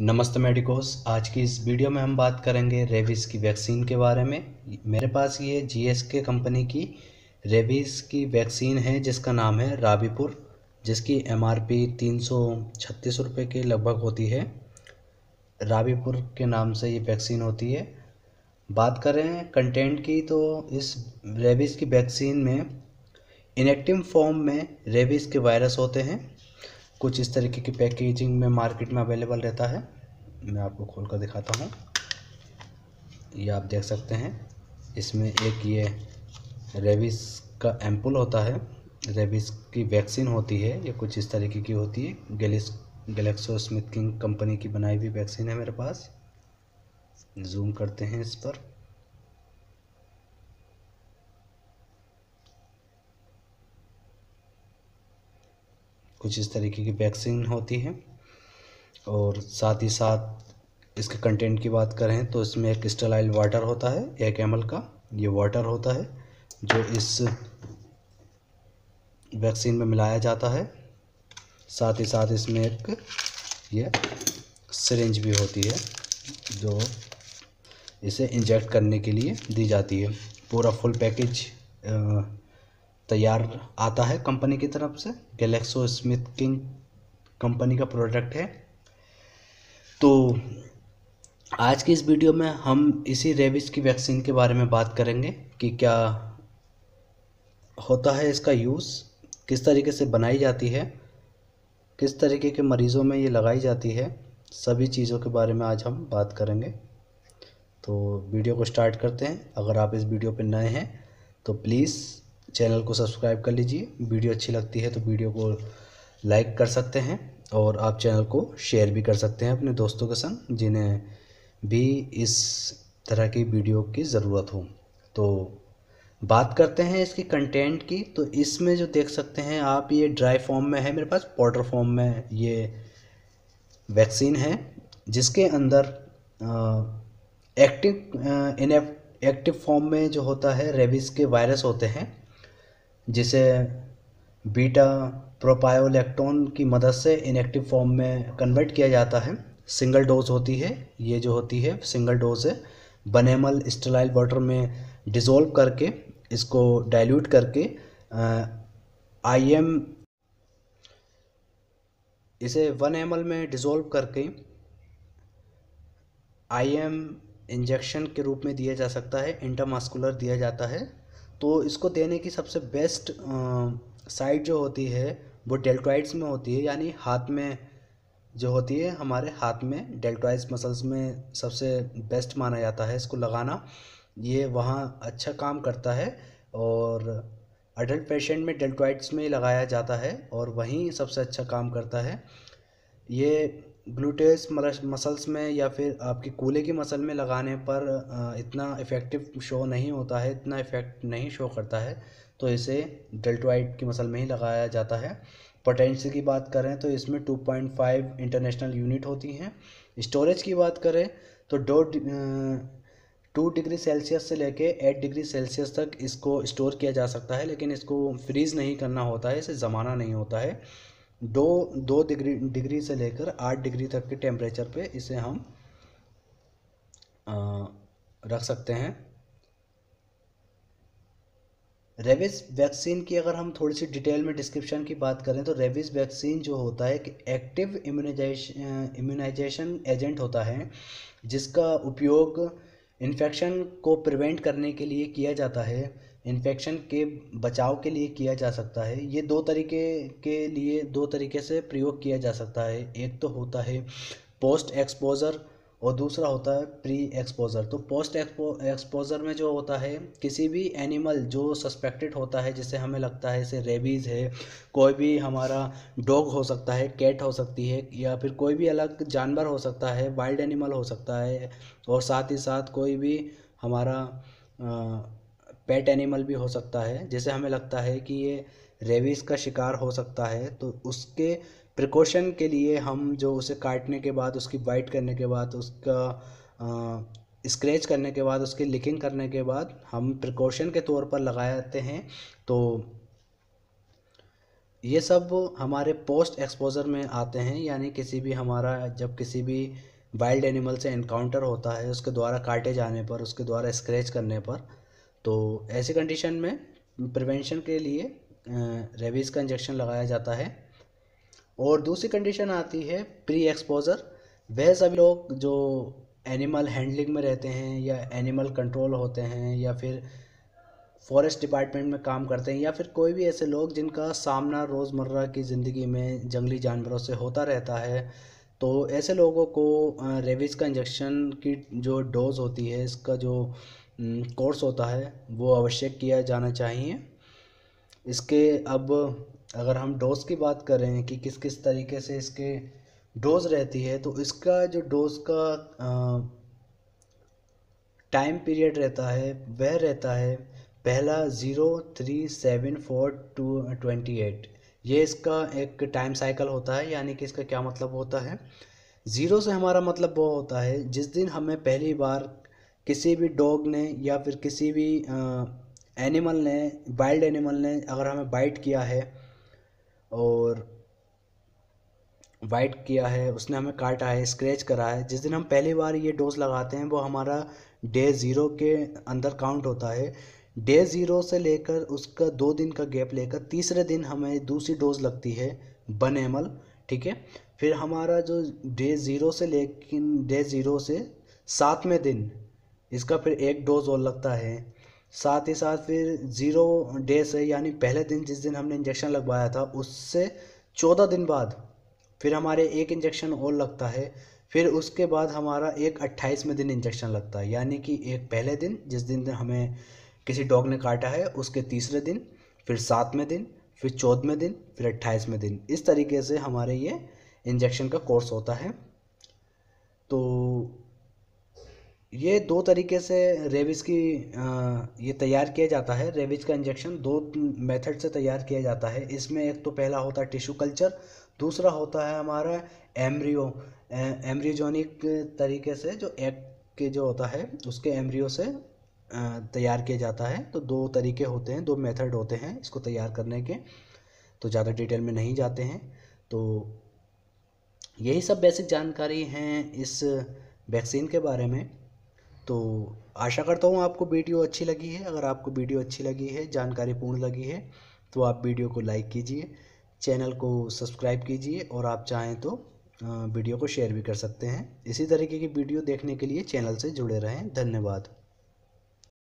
नमस्ते मेडिकोस आज की इस वीडियो में हम बात करेंगे रेबीज़ की वैक्सीन के बारे में मेरे पास ये जीएसके कंपनी की रेबीज़ की वैक्सीन है जिसका नाम है राबीपुर जिसकी एमआरपी तीन सौ छत्तीस रुपये के लगभग होती है राबीपुर के नाम से ये वैक्सीन होती है बात करें कंटेंट की तो इस रेबीज़ की वैक्सीन में इनेक्टिव फॉर्म में रेबीज़ के वायरस होते हैं कुछ इस तरीके की पैकेजिंग में मार्केट में अवेलेबल रहता है मैं आपको खोल कर दिखाता हूँ ये आप देख सकते हैं इसमें एक ये रेबिस का एम्पुल होता है रेबिस की वैक्सीन होती है ये कुछ इस तरीके की होती है गलेस गलेक्सो स्मिथ किंग कंपनी की बनाई हुई वैक्सीन है मेरे पास जूम करते हैं इस पर कुछ इस तरीके की वैक्सीन होती है और साथ ही साथ इसके कंटेंट की बात करें तो इसमें एक स्टेलाइल वाटर होता है एक एम का ये वाटर होता है जो इस वैक्सीन में मिलाया जाता है साथ ही साथ इसमें एक ये सरेंज भी होती है जो इसे इंजेक्ट करने के लिए दी जाती है पूरा फुल पैकेज तैयार आता है कंपनी की तरफ से गैलेक्सो स्मिथ किंग कंपनी का प्रोडक्ट है तो आज की इस वीडियो में हम इसी रेबिस की वैक्सीन के बारे में बात करेंगे कि क्या होता है इसका यूज़ किस तरीके से बनाई जाती है किस तरीके के मरीज़ों में ये लगाई जाती है सभी चीज़ों के बारे में आज हम बात करेंगे तो वीडियो को स्टार्ट करते हैं अगर आप इस वीडियो पर नए हैं तो प्लीज़ चैनल को सब्सक्राइब कर लीजिए वीडियो अच्छी लगती है तो वीडियो को लाइक कर सकते हैं और आप चैनल को शेयर भी कर सकते हैं अपने दोस्तों के संग जिन्हें भी इस तरह की वीडियो की ज़रूरत हो तो बात करते हैं इसकी कंटेंट की तो इसमें जो देख सकते हैं आप ये ड्राई फॉर्म में है मेरे पास पाउडर फॉर्म में ये वैक्सीन है जिसके अंदर एक्टिव इन एक्टिव फॉर्म में जो होता है रेबिस के वायरस होते हैं जिसे बीटा प्रोपायोलेक्टोन की मदद से इनएक्टिव फॉर्म में कन्वर्ट किया जाता है सिंगल डोज होती है ये जो होती है सिंगल डोज है बनेमल स्टेलाइल वाटर में डिज़ोल्व करके इसको डाइल्यूट करके आई एम इसे वन एम में डिज़ोल्व करके आई एम इंजेक्शन के रूप में दिया जा सकता है इंटरमास्कुलर दिया जाता है तो इसको देने की सबसे बेस्ट साइड जो होती है वो डेल्टॉइड्स में होती है यानी हाथ में जो होती है हमारे हाथ में डेल्टॉइड्स मसल्स में सबसे बेस्ट माना जाता है इसको लगाना ये वहाँ अच्छा काम करता है और अडल्ट पेशेंट में डेल्टॉइड्स में ही लगाया जाता है और वहीं सबसे अच्छा काम करता है ये ग्लूटेस मसल्स में या फिर आपके कूले की मसल में लगाने पर इतना इफ़ेक्टिव शो नहीं होता है इतना इफ़ेक्ट नहीं शो करता है तो इसे डेल्टोइड की मसल में ही लगाया जाता है पोटेंशियल की बात करें तो इसमें 2.5 इंटरनेशनल यूनिट होती हैं स्टोरेज की बात करें तो दो टू डिग्री सेल्सियस से लेके एट डिग्री सेल्सियस तक इसको स्टोर किया जा सकता है लेकिन इसको फ्रीज़ नहीं करना होता है इसे जमाना नहीं होता है दो दो डिग्री डिग्री से लेकर आठ डिग्री तक के टेम्परेचर पे इसे हम आ, रख सकते हैं रेबिस वैक्सीन की अगर हम थोड़ी सी डिटेल में डिस्क्रिप्शन की बात करें तो रेबिस वैक्सीन जो होता है एक एक्टिव इम्यूनाइजेशन इम्यूनाइजेशन एजेंट होता है जिसका उपयोग इन्फेक्शन को प्रिवेंट करने के लिए किया जाता है इन्फेक्शन के बचाव के लिए किया जा सकता है ये दो तरीके के लिए दो तरीके से प्रयोग किया जा सकता है एक तो होता है पोस्ट एक्सपोज़र और दूसरा होता है प्री एक्सपोज़र तो पोस्ट एक्सपो एक्सपोज़र में जो होता है किसी भी एनिमल जो सस्पेक्टेड होता है जिसे हमें लगता है जैसे रेबीज़ है कोई भी हमारा डॉग हो सकता है कैट हो सकती है या फिर कोई भी अलग जानवर हो सकता है वाइल्ड एनिमल हो सकता है और साथ ही साथ कोई भी हमारा आ, पेट एनिमल भी हो सकता है जैसे हमें लगता है कि ये रेबीज़ का शिकार हो सकता है तो उसके प्रिकॉशन के लिए हम जो उसे काटने के बाद उसकी बाइट करने के बाद उसका स्क्रैच करने के बाद उसकी लिकिंग करने के बाद हम प्रिकॉशन के तौर पर लगाते हैं तो ये सब हमारे पोस्ट एक्सपोजर में आते हैं यानी किसी भी हमारा जब किसी भी वाइल्ड एनिमल से इनकाउंटर होता है उसके द्वारा काटे जाने पर उसके द्वारा स्क्रैच करने पर तो ऐसी कंडीशन में प्रिवेंशन के लिए रेबीज़ का इंजेक्शन लगाया जाता है और दूसरी कंडीशन आती है प्री एक्सपोज़र वह सभी लोग जो एनिमल हैंडलिंग में रहते हैं या एनिमल कंट्रोल होते हैं या फिर फॉरेस्ट डिपार्टमेंट में काम करते हैं या फिर कोई भी ऐसे लोग जिनका सामना रोज़मर्रा की ज़िंदगी में जंगली जानवरों से होता रहता है तो ऐसे लोगों को रेबीज़ का इंजेक्शन की जो डोज़ होती है इसका जो कोर्स हम्म, होता है वो अवश्य किया जाना चाहिए इसके अब अगर हम डोज़ की बात करें कि किस किस तरीके से इसके डोज़ रहती है तो इसका जो डोज़ का टाइम पीरियड रहता है वह रहता है पहला zero three seven four two twenty eight ये इसका एक टाइम साइकिल होता है यानी कि इसका क्या मतलब होता है ज़ीरो से हमारा मतलब वो होता है जिस दिन हमें पहली बार किसी भी डॉग ने या फिर किसी भी एनिमल ने वाइल्ड एनिमल ने अगर हमें बाइट किया है और वाइट किया है उसने हमें काटा है स्क्रैच करा है जिस दिन हम पहली बार ये डोज लगाते हैं वो हमारा डे ज़ीरो के अंदर काउंट होता है डे ज़ीरो से लेकर उसका दो दिन का गैप लेकर तीसरे दिन हमें दूसरी डोज लगती है बन एमल ठीक है फिर हमारा जो डे ज़ीरो से लेकिन डे ज़ीरो से सातवें दिन इसका फिर एक डोज और लगता है साथ ही साथ फिर ज़ीरो डे से यानी पहले दिन जिस दिन हमने इंजेक्शन लगवाया था उससे चौदह दिन बाद फिर हमारे एक इंजेक्शन और लगता है फिर उसके बाद हमारा एक अट्ठाईसवें दिन इंजेक्शन लगता है यानी कि एक पहले दिन जिस दिन हमें किसी डॉग ने काटा है उसके तीसरे दिन फिर सातवें दिन फिर चौदहवें दिन फिर अट्ठाईसवें दिन इस तरीके से हमारे ये इंजेक्शन का कोर्स होता है तो ये दो तरीके से रेबीज़ की ये तैयार किया जाता है रेबीज़ का इंजेक्शन दो मेथड से तैयार किया जाता है इसमें एक तो पहला होता है टिश्यू कल्चर दूसरा होता है हमारा एम्ब्रियो एम्ब्रियोजोनिक तरीके से जो एग के जो होता है उसके एम्ब्रियो से तैयार किया जाता है तो दो तरीके होते हैं दो मेथड होते हैं इसको तैयार करने के तो ज़्यादा डिटेल में नहीं जाते हैं तो यही सब बेसिक जानकारी हैं इस वैक्सीन के बारे में तो आशा करता हूँ आपको वीडियो अच्छी लगी है अगर आपको वीडियो अच्छी लगी है जानकारी पूर्ण लगी है तो आप वीडियो को लाइक कीजिए चैनल को सब्सक्राइब कीजिए और आप चाहें तो वीडियो को शेयर भी कर सकते हैं इसी तरीके की वीडियो देखने के लिए चैनल से जुड़े रहें धन्यवाद